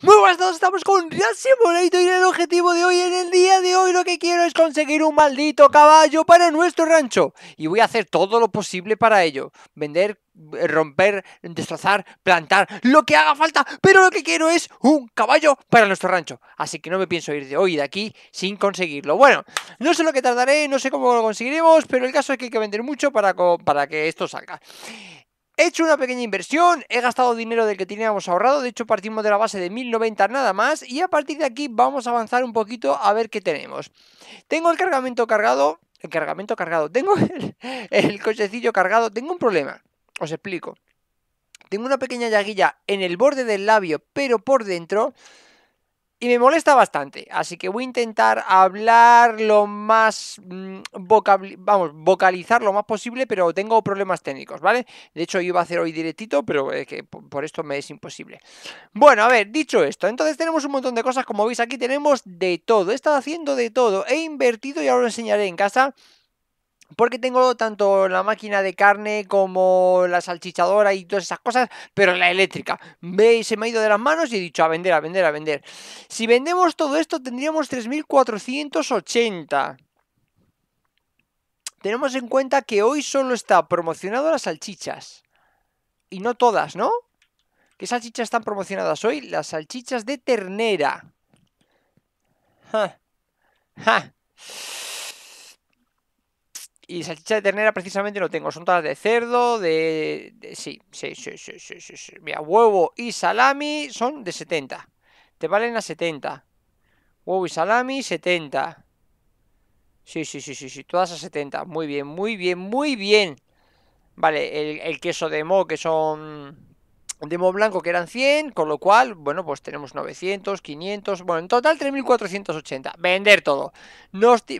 Muy buenas todos, estamos con Real Simulator y el objetivo de hoy, en el día de hoy lo que quiero es conseguir un maldito caballo para nuestro rancho Y voy a hacer todo lo posible para ello, vender, eh, romper, destrozar, plantar, lo que haga falta Pero lo que quiero es un caballo para nuestro rancho, así que no me pienso ir de hoy de aquí sin conseguirlo Bueno, no sé lo que tardaré, no sé cómo lo conseguiremos, pero el caso es que hay que vender mucho para, para que esto salga He hecho una pequeña inversión, he gastado dinero del que teníamos ahorrado, de hecho partimos de la base de 1090 nada más y a partir de aquí vamos a avanzar un poquito a ver qué tenemos. Tengo el cargamento cargado, el cargamento cargado, tengo el, el cochecillo cargado, tengo un problema, os explico. Tengo una pequeña llaguilla en el borde del labio, pero por dentro y me molesta bastante, así que voy a intentar hablar lo más mm, vamos, vocalizar lo más posible, pero tengo problemas técnicos, ¿vale? De hecho iba a hacer hoy directito, pero que por esto me es imposible. Bueno, a ver, dicho esto, entonces tenemos un montón de cosas, como veis aquí tenemos de todo, he estado haciendo de todo, he invertido y ahora os enseñaré en casa porque tengo tanto la máquina de carne como la salchichadora y todas esas cosas, pero la eléctrica. ¿Veis? Se me ha ido de las manos y he dicho a vender, a vender, a vender. Si vendemos todo esto tendríamos 3.480. Tenemos en cuenta que hoy solo está promocionado las salchichas. Y no todas, ¿no? ¿Qué salchichas están promocionadas hoy? Las salchichas de ternera. Ja. Ja. Y salchicha de ternera precisamente no tengo, son todas de cerdo, de... sí, sí, sí, sí, sí, sí, sí, Mira, huevo y salami son de 70. Te valen a 70. Huevo y salami, 70. Sí, sí, sí, sí, sí, todas a 70. Muy bien, muy bien, muy bien. Vale, el, el queso de mo, que son... Demo blanco que eran 100, con lo cual, bueno, pues tenemos 900, 500, bueno, en total 3.480. Vender todo.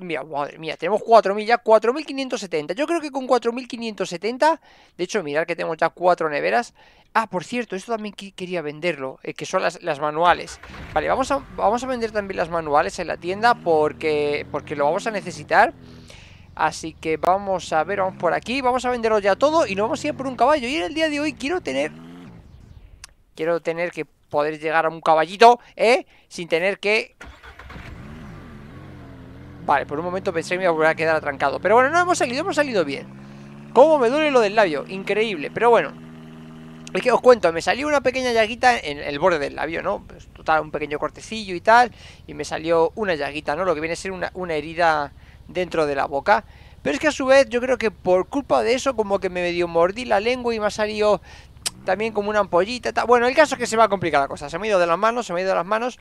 mira, madre mía, tenemos 4.000 ya, 4.570. Yo creo que con 4.570, de hecho, mirad que tenemos ya 4 neveras. Ah, por cierto, esto también quería venderlo, eh, que son las, las, manuales. Vale, vamos a, vamos a vender también las manuales en la tienda porque, porque lo vamos a necesitar. Así que vamos a ver, vamos por aquí, vamos a venderlo ya todo y nos vamos a ir por un caballo. Y en el día de hoy quiero tener Quiero tener que poder llegar a un caballito, ¿eh? Sin tener que... Vale, por un momento pensé que me iba a quedar atrancado. Pero bueno, no, hemos salido, hemos salido bien. ¿Cómo me duele lo del labio? Increíble, pero bueno. Es que os cuento, me salió una pequeña llaguita en el borde del labio, ¿no? Pues, total, un pequeño cortecillo y tal. Y me salió una llaguita, ¿no? Lo que viene a ser una, una herida dentro de la boca. Pero es que a su vez yo creo que por culpa de eso como que me medio mordí la lengua y me ha salido también como una ampollita. Bueno, el caso es que se va a complicar la cosa. Se me ha ido de las manos, se me ha ido de las manos.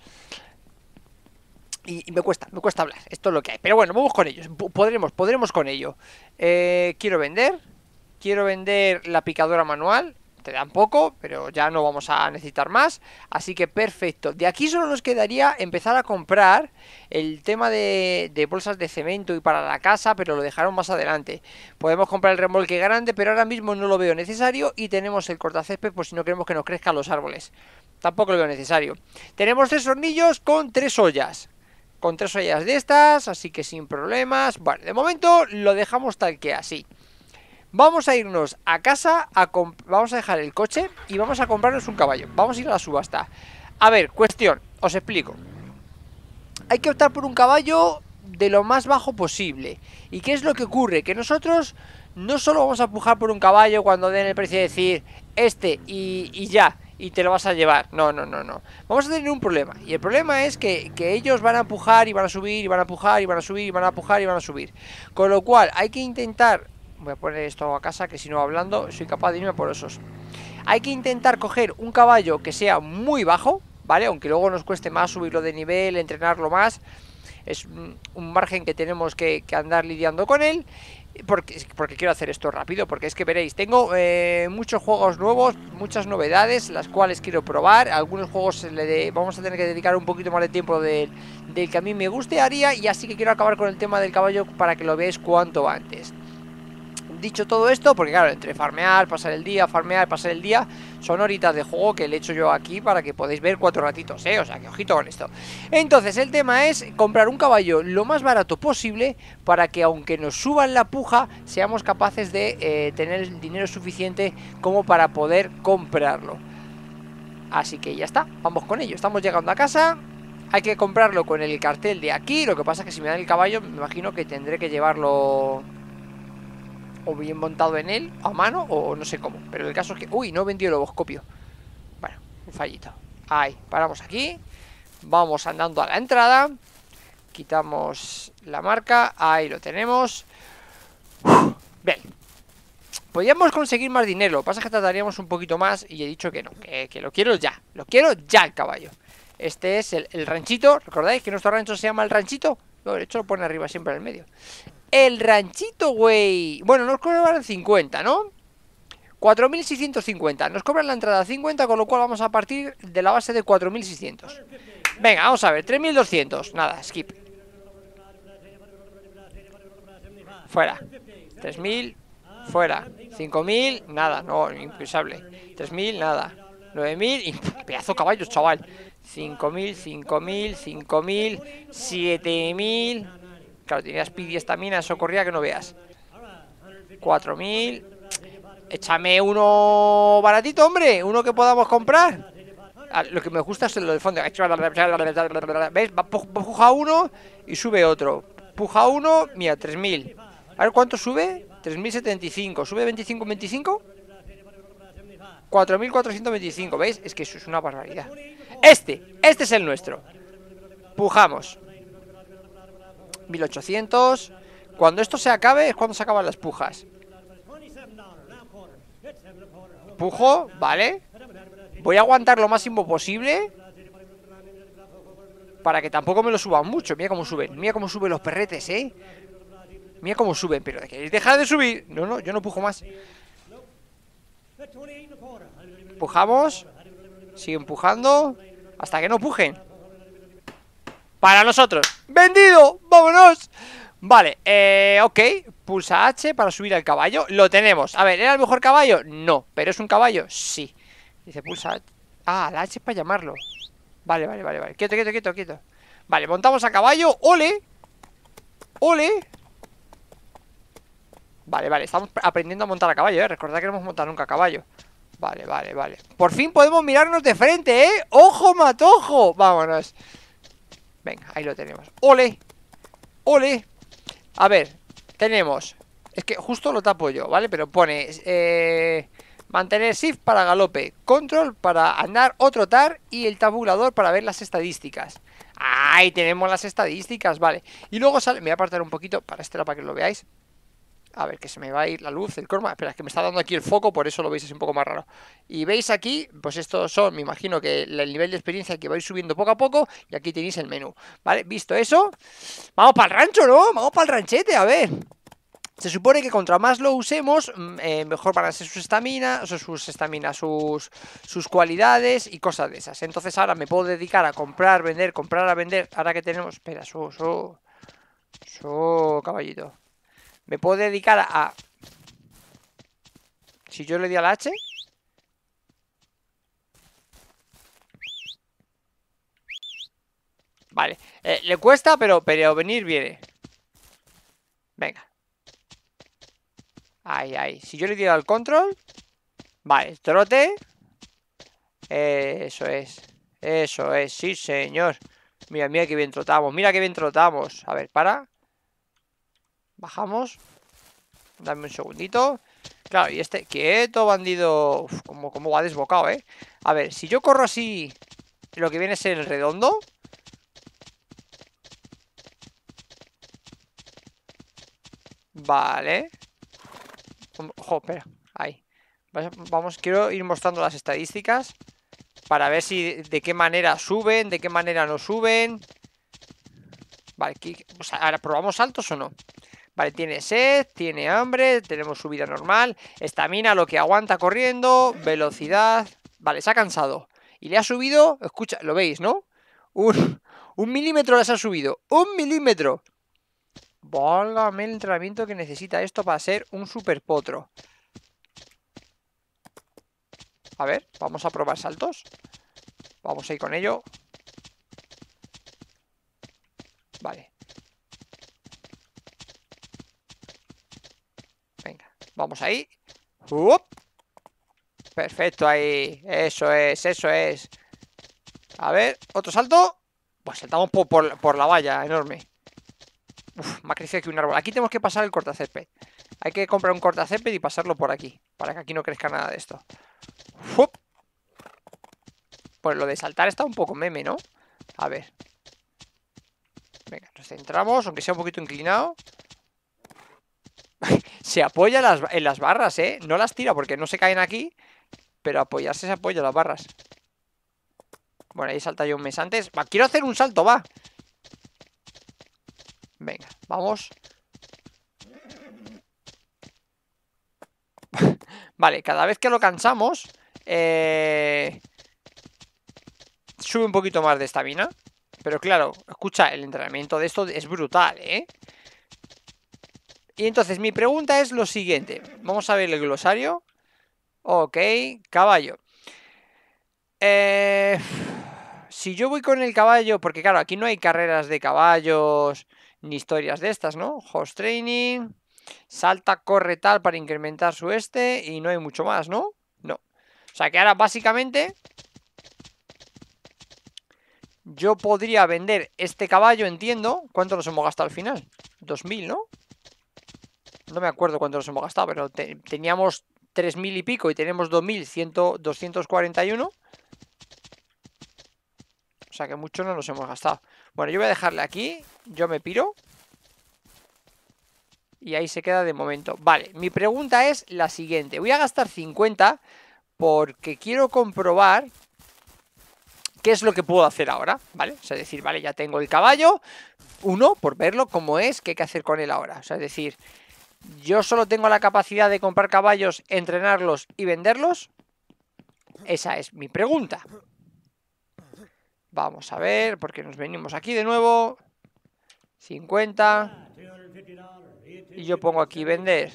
Y, me cuesta, me cuesta hablar. Esto es lo que hay. Pero bueno, vamos con ellos. Podremos, podremos con ello. Eh, quiero vender. Quiero vender la picadora manual te dan poco, pero ya no vamos a necesitar más. Así que perfecto. De aquí solo nos quedaría empezar a comprar el tema de, bolsas de cemento y para la casa, pero lo dejaron más adelante. Podemos comprar el remolque grande, pero ahora mismo no lo veo necesario. Y tenemos el cortacésped por si no queremos que nos crezcan los árboles. Tampoco lo veo necesario. Tenemos tres hornillos con tres ollas con tres ollas de estas, así que sin problemas. Vale, de momento lo dejamos tal que así. Vamos a irnos a casa, a vamos a dejar el coche y vamos a comprarnos un caballo. Vamos a ir a la subasta. A ver, cuestión, os explico. Hay que optar por un caballo de lo más bajo posible. ¿Y qué es lo que ocurre? Que nosotros no solo vamos a pujar por un caballo cuando den el precio de decir este y, y ya, y te lo vas a llevar. No, no, no, no. Vamos a tener un problema. Y el problema es que, que, ellos van a empujar y van a subir y van a empujar y van a subir y van a empujar y van a subir. Con lo cual hay que intentar Voy a poner esto a casa que si no hablando soy capaz de irme por esos Hay que intentar coger un caballo que sea muy bajo ¿Vale? Aunque luego nos cueste más subirlo de nivel, entrenarlo más Es un margen que tenemos que, andar lidiando con él porque, porque, quiero hacer esto rápido, porque es que veréis, tengo eh, muchos juegos nuevos, muchas novedades, las cuales quiero probar, algunos juegos le vamos a tener que dedicar un poquito más de tiempo del, del que a mí me gustaría, y así que quiero acabar con el tema del caballo para que lo veáis cuanto antes dicho todo esto, porque claro, entre farmear, pasar el día, farmear, pasar el día, son horitas de juego que le he hecho yo aquí para que podáis ver cuatro ratitos, ¿eh? O sea, que ojito con esto. Entonces, el tema es comprar un caballo lo más barato posible para que aunque nos suban la puja, seamos capaces de eh, tener el dinero suficiente como para poder comprarlo. Así que ya está, vamos con ello. Estamos llegando a casa, hay que comprarlo con el cartel de aquí. Lo que pasa es que si me dan el caballo, me imagino que tendré que llevarlo o bien montado en él, a mano, o no sé cómo. Pero el caso es que... Uy, no vendió el oboscopio. Bueno, un fallito. Ahí, paramos aquí. Vamos andando a la entrada. Quitamos la marca. Ahí lo tenemos. bien. Podríamos conseguir más dinero. Lo que pasa es que tardaríamos un poquito más y he dicho que no. Que, lo quiero ya. Lo quiero ya el caballo. Este es el, ranchito. ¿Recordáis que nuestro rancho se llama el ranchito? lo de hecho lo pone arriba siempre en el medio. El ranchito, güey. Bueno, nos cobran 50, ¿no? 4.650. Nos cobran la entrada 50, con lo cual vamos a partir de la base de 4.600. Venga, vamos a ver. 3.200. Nada, skip. Fuera. 3.000. Fuera. 5.000. Nada, no, impensable. 3.000, nada. 9.000. Pedazo de caballos, chaval. 5.000, 5.000, 5.000, 7.000. Claro, tenías speed y eso corría que no veas. 4000. Échame uno baratito, hombre. Uno que podamos comprar. Ah, lo que me gusta es lo de fondo. ¿Ves? Puja uno y sube otro. Puja uno, mira, 3000. A ver cuánto sube. 3075. ¿Sube 25, 25? 4425. ¿Veis? Es que eso es una barbaridad. Este, este es el nuestro. Pujamos. 1800. Cuando esto se acabe es cuando se acaban las pujas. Pujo, vale. Voy a aguantar lo máximo posible. Para que tampoco me lo suban mucho. Mira cómo suben. Mira cómo suben los perretes, ¿eh? Mira cómo suben. Pero que, dejar de subir. No, no, yo no pujo más. Pujamos. Sigue empujando Hasta que no pujen. Para nosotros. ¡Vendido! ¡Vámonos! Vale, eh, ok, pulsa H para subir al caballo Lo tenemos, a ver, ¿era el mejor caballo? No, pero ¿es un caballo? Sí Dice pulsa H Ah, la H es para llamarlo Vale, vale, vale, vale, quieto, quieto, quieto, quieto Vale, montamos a caballo, ole Ole Vale, vale, estamos aprendiendo a montar a caballo, eh Recordad que no hemos montado nunca a caballo Vale, vale, vale Por fin podemos mirarnos de frente, eh Ojo, matojo Vámonos Venga, ahí lo tenemos ¡Ole! ¡Ole! A ver, tenemos Es que justo lo tapo yo, ¿vale? Pero pone... Eh, mantener shift para galope Control para andar o trotar Y el tabulador para ver las estadísticas Ahí tenemos las estadísticas, vale Y luego sale... Me voy a apartar un poquito para este para que lo veáis a ver, que se me va a ir la luz, el croma. Espera, es que me está dando aquí el foco, por eso lo veis es un poco más raro. Y veis aquí, pues estos son, me imagino que el nivel de experiencia que vais subiendo poco a poco. Y aquí tenéis el menú. ¿Vale? Visto eso, vamos para el rancho, ¿no? Vamos para el ranchete, a ver. Se supone que contra más lo usemos, mm, eh, mejor van a ser sus estaminas, o sus estaminas, sus, sus cualidades y cosas de esas. Entonces ahora me puedo dedicar a comprar, vender, comprar, a vender. Ahora que tenemos... Espera, su, su, su, caballito. Me puedo dedicar a... Si yo le di al H... Vale. Eh, le cuesta, pero, pero venir viene. Venga. Ahí, ahí. Si yo le di al control. Vale, trote. Eso es. Eso es, sí, señor. Mira, mira que bien trotamos. Mira que bien trotamos. A ver, para. Bajamos. Dame un segundito. Claro, y este... Quieto, bandido. como, como va desbocado, ¿eh? A ver, si yo corro así... Lo que viene es el redondo. Vale. Ojo, espera. Ahí. Vamos, quiero ir mostrando las estadísticas. Para ver si de qué manera suben, de qué manera no suben. Vale, ahora probamos altos o no. Vale, tiene sed, tiene hambre, tenemos su vida normal, estamina, lo que aguanta corriendo, velocidad... Vale, se ha cansado. Y le ha subido, escucha, lo veis, ¿no? Un, milímetro les ha subido. ¡Un milímetro! Válgame el entrenamiento que necesita esto para ser un super potro. A ver, vamos a probar saltos. Vamos a ir con ello. Vale. Vamos ahí. Perfecto, ahí. Eso es, eso es. A ver, otro salto. Pues saltamos por, la valla, enorme. Uf, más crecido que un árbol. Aquí tenemos que pasar el cortacésped. Hay que comprar un cortacésped y pasarlo por aquí. Para que aquí no crezca nada de esto. Pues lo de saltar está un poco meme, ¿no? A ver. Venga, nos centramos, aunque sea un poquito inclinado se apoya en las barras, ¿eh? No las tira porque no se caen aquí, pero apoyarse se apoya las barras. Bueno, ahí salta yo un mes antes. Va, quiero hacer un salto, va. Venga, vamos. vale, cada vez que lo cansamos, eh... sube un poquito más de estamina. Pero claro, escucha, el entrenamiento de esto es brutal, ¿eh? Y entonces mi pregunta es lo siguiente. Vamos a ver el glosario. Ok, caballo. Eh, si yo voy con el caballo, porque claro, aquí no hay carreras de caballos ni historias de estas, ¿no? Horse training, salta, corre tal para incrementar su este y no hay mucho más, ¿no? No. O sea que ahora básicamente yo podría vender este caballo, entiendo. ¿Cuánto nos hemos gastado al final? 2.000, ¿no? no me acuerdo cuánto nos hemos gastado, pero teníamos teníamos 3.000 y pico y tenemos 2.241. O sea que mucho no nos hemos gastado. Bueno, yo voy a dejarle aquí, yo me piro. Y ahí se queda de momento. Vale, mi pregunta es la siguiente. Voy a gastar 50 porque quiero comprobar qué es lo que puedo hacer ahora, ¿vale? O sea, decir, vale, ya tengo el caballo, uno, por verlo cómo es, qué hay que hacer con él ahora. O sea, decir, yo solo tengo la capacidad de comprar caballos, entrenarlos y venderlos? Esa es mi pregunta. Vamos a ver, porque nos venimos aquí de nuevo. 50. Y yo pongo aquí vender.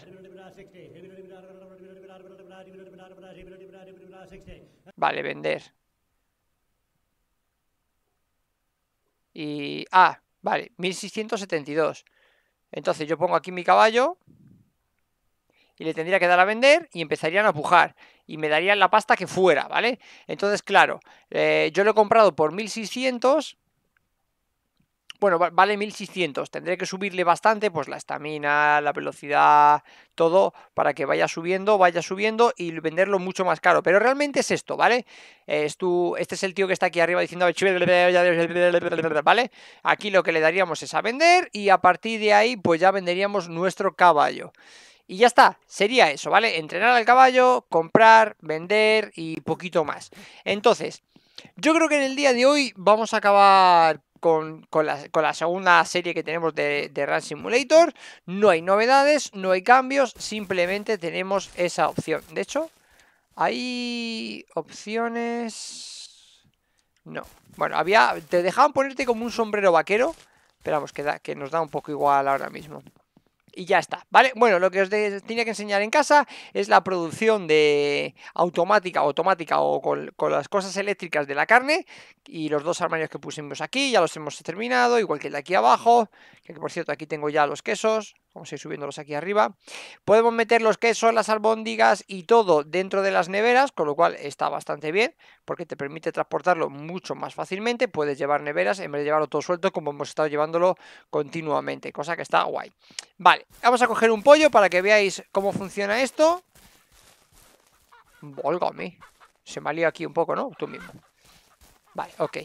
Vale, vender. Y... Ah, vale, 1672. Entonces yo pongo aquí mi caballo y le tendría que dar a vender y empezarían a pujar y me darían la pasta que fuera, ¿vale? Entonces, claro, eh, yo lo he comprado por 1600 bueno, vale 1600, tendré que subirle bastante, pues la estamina, la velocidad, todo, para que vaya subiendo, vaya subiendo y venderlo mucho más caro. Pero realmente es esto, ¿vale? Es este es el tío que está aquí arriba diciendo, ¿vale? Aquí lo que le daríamos es a vender y a partir de ahí, pues ya venderíamos nuestro caballo. Y ya está, sería eso, ¿vale? Entrenar al caballo, comprar, vender y poquito más. Entonces, yo creo que en el día de hoy vamos a acabar con, la, segunda serie que tenemos de, Run Simulator. No hay novedades, no hay cambios, simplemente tenemos esa opción. De hecho, hay opciones... No. Bueno, había te dejaban ponerte como un sombrero vaquero, Esperamos que, que nos da un poco igual ahora mismo y ya está, ¿vale? Bueno, lo que os tenía que enseñar en casa es la producción de automática, automática o con, con, las cosas eléctricas de la carne y los dos armarios que pusimos aquí, ya los hemos terminado, igual que el de aquí abajo, que por cierto aquí tengo ya los quesos, Vamos a ir subiéndolos aquí arriba. Podemos meter los quesos, las albóndigas y todo dentro de las neveras, con lo cual está bastante bien, porque te permite transportarlo mucho más fácilmente. Puedes llevar neveras en vez de llevarlo todo suelto, como hemos estado llevándolo continuamente, cosa que está guay. Vale, vamos a coger un pollo para que veáis cómo funciona esto. Vólgame. Se me ha liado aquí un poco, ¿no? Tú mismo. Vale, ok.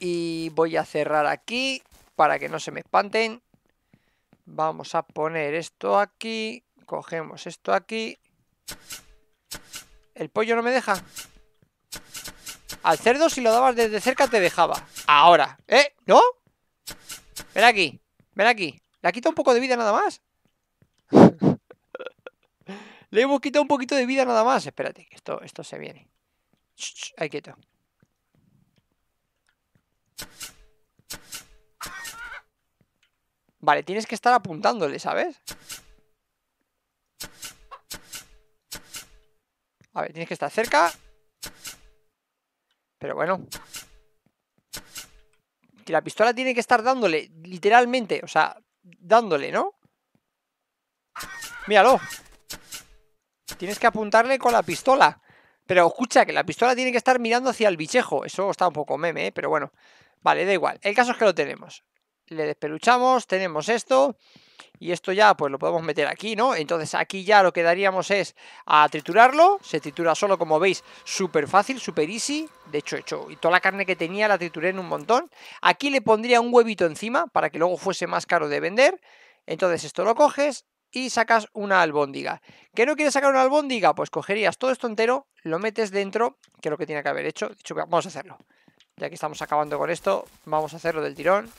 Y voy a cerrar aquí para que no se me espanten. Vamos a poner esto aquí. Cogemos esto aquí. ¿El pollo no me deja? Al cerdo si lo dabas desde cerca te dejaba. Ahora. ¿Eh? ¿No? Ven aquí. Ven aquí. Le ha quitado un poco de vida nada más. Le hemos quitado un poquito de vida nada más. Espérate, esto, esto se viene. ahí quieto. Vale, tienes que estar apuntándole, ¿sabes? A ver, tienes que estar cerca Pero bueno Que la pistola tiene que estar dándole Literalmente, o sea Dándole, ¿no? Míralo Tienes que apuntarle con la pistola Pero escucha, que la pistola tiene que estar mirando hacia el bichejo Eso está un poco meme, ¿eh? pero bueno Vale, da igual, el caso es que lo tenemos le despeluchamos, tenemos esto y esto ya pues lo podemos meter aquí, ¿no? Entonces aquí ya lo que daríamos es a triturarlo, se tritura solo como veis, súper fácil, súper easy, de hecho hecho, y toda la carne que tenía la trituré en un montón. Aquí le pondría un huevito encima para que luego fuese más caro de vender, entonces esto lo coges y sacas una albóndiga. ¿Que no quieres sacar una albóndiga? Pues cogerías todo esto entero, lo metes dentro, que es lo que tiene que haber hecho, de hecho vamos a hacerlo. Ya que estamos acabando con esto, vamos a hacerlo del tirón.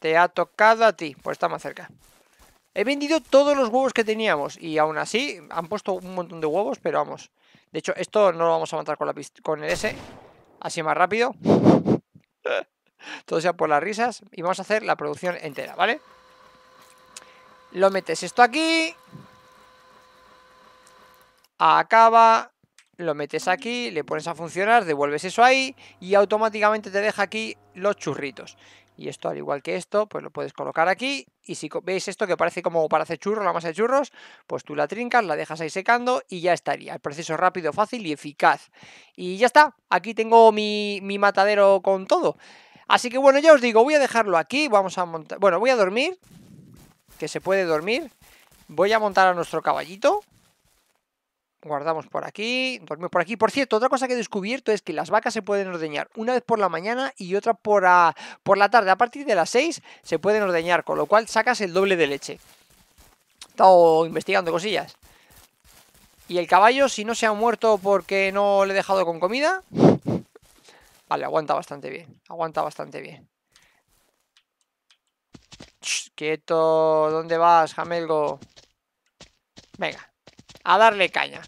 Te ha tocado a ti, pues está más cerca. He vendido todos los huevos que teníamos y aún así han puesto un montón de huevos, pero vamos. De hecho, esto no lo vamos a montar con, la con el S, así más rápido. Todo sea por las risas y vamos a hacer la producción entera, ¿vale? Lo metes esto aquí. Acaba lo metes aquí, le pones a funcionar, devuelves eso ahí y automáticamente te deja aquí los churritos. Y esto, al igual que esto, pues lo puedes colocar aquí. Y si veis esto que parece como para hacer churros, la masa de churros, pues tú la trincas, la dejas ahí secando y ya estaría. El proceso rápido, fácil y eficaz. Y ya está, aquí tengo mi, mi matadero con todo. Así que bueno, ya os digo, voy a dejarlo aquí, vamos a montar... Bueno, voy a dormir, que se puede dormir. Voy a montar a nuestro caballito guardamos por aquí, dormimos por aquí. Por cierto, otra cosa que he descubierto es que las vacas se pueden ordeñar una vez por la mañana y otra por, por la tarde. A partir de las 6 se pueden ordeñar, con lo cual sacas el doble de leche. He estado investigando cosillas. Y el caballo, si no se ha muerto porque no le he dejado con comida... Vale, aguanta bastante bien. Aguanta bastante bien. quieto. ¿Dónde vas, Jamelgo? Venga, a darle caña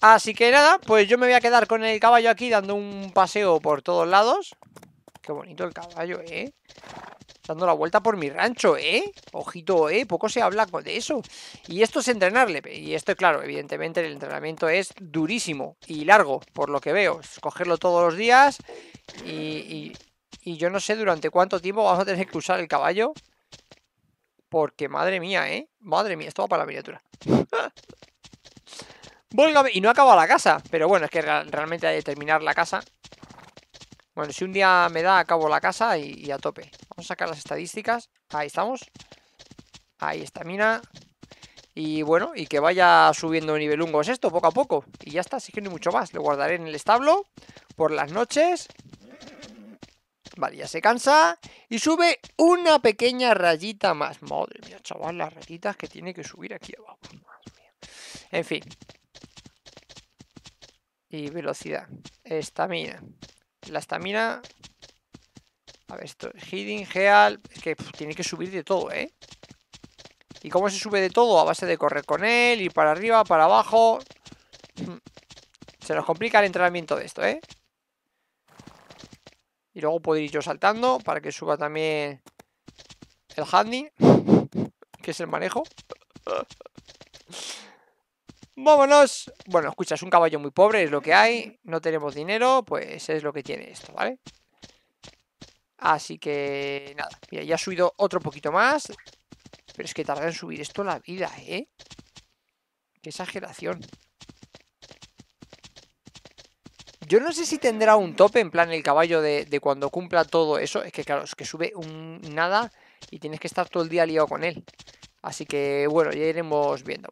Así que nada, pues yo me voy a quedar con el caballo aquí dando un paseo por todos lados Qué bonito el caballo, ¿eh? Dando la vuelta por mi rancho, ¿eh? Ojito, ¿eh? Poco se habla de eso Y esto es entrenarle Y esto, claro, evidentemente el entrenamiento es durísimo y largo, por lo que veo es Cogerlo todos los días y, y yo no sé durante cuánto tiempo vamos a tener que usar el caballo porque madre mía, ¿eh? Madre mía, esto va para la miniatura. y no acaba la casa. Pero bueno, es que realmente hay que terminar la casa. Bueno, si un día me da, acabo la casa y, a tope. Vamos a sacar las estadísticas. Ahí estamos. Ahí está mina. Y bueno, y que vaya subiendo nivel Es esto poco a poco. Y ya está, así que no hay mucho más. Lo guardaré en el establo por las noches. Vale, ya se cansa. Y sube una pequeña rayita más. Madre mía, chaval, las rayitas que tiene que subir aquí abajo. Madre mía. En fin. Y velocidad. Estamina. La estamina... A ver, esto es heal... Es que tiene que subir de todo, ¿eh? ¿Y cómo se sube de todo? A base de correr con él, ir para arriba, para abajo... Hmm. Se nos complica el entrenamiento de esto, ¿eh? Y luego puedo ir yo saltando para que suba también el handy, que es el manejo. ¡Vámonos! Bueno, escucha, es un caballo muy pobre, es lo que hay. No tenemos dinero, pues es lo que tiene esto, ¿vale? Así que, nada. Mira, ya ha subido otro poquito más. Pero es que tarda en subir esto la vida, ¿eh? ¡Qué exageración! Yo no sé si tendrá un tope, en plan el caballo de, de cuando cumpla todo eso. Es que claro, es que sube un nada y tienes que estar todo el día liado con él. Así que bueno, ya iremos viendo.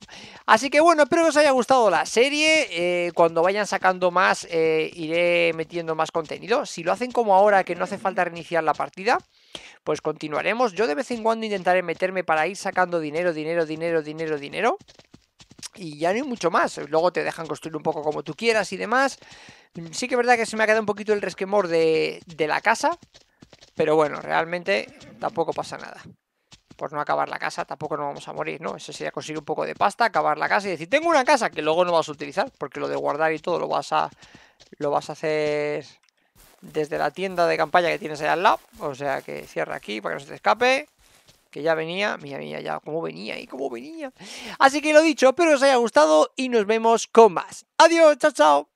Así que bueno, espero que os haya gustado la serie. Eh, cuando vayan sacando más, eh, iré metiendo más contenido. Si lo hacen como ahora, que no hace falta reiniciar la partida, pues continuaremos. Yo de vez en cuando intentaré meterme para ir sacando dinero, dinero, dinero, dinero, dinero y ya no hay mucho más. Luego te dejan construir un poco como tú quieras y demás. Sí que es verdad que se me ha quedado un poquito el resquemor de, de la casa, pero bueno, realmente tampoco pasa nada. Por no acabar la casa, tampoco nos vamos a morir, ¿no? Eso sería conseguir un poco de pasta, acabar la casa y decir, tengo una casa que luego no vas a utilizar, porque lo de guardar y todo lo vas a, lo vas a hacer desde la tienda de campaña que tienes ahí al lado. O sea que cierra aquí para que no se te escape que ya venía, mira, mira, ya cómo venía y ¿eh? cómo venía. Así que lo dicho, espero que os haya gustado y nos vemos con más. Adiós, chao, chao.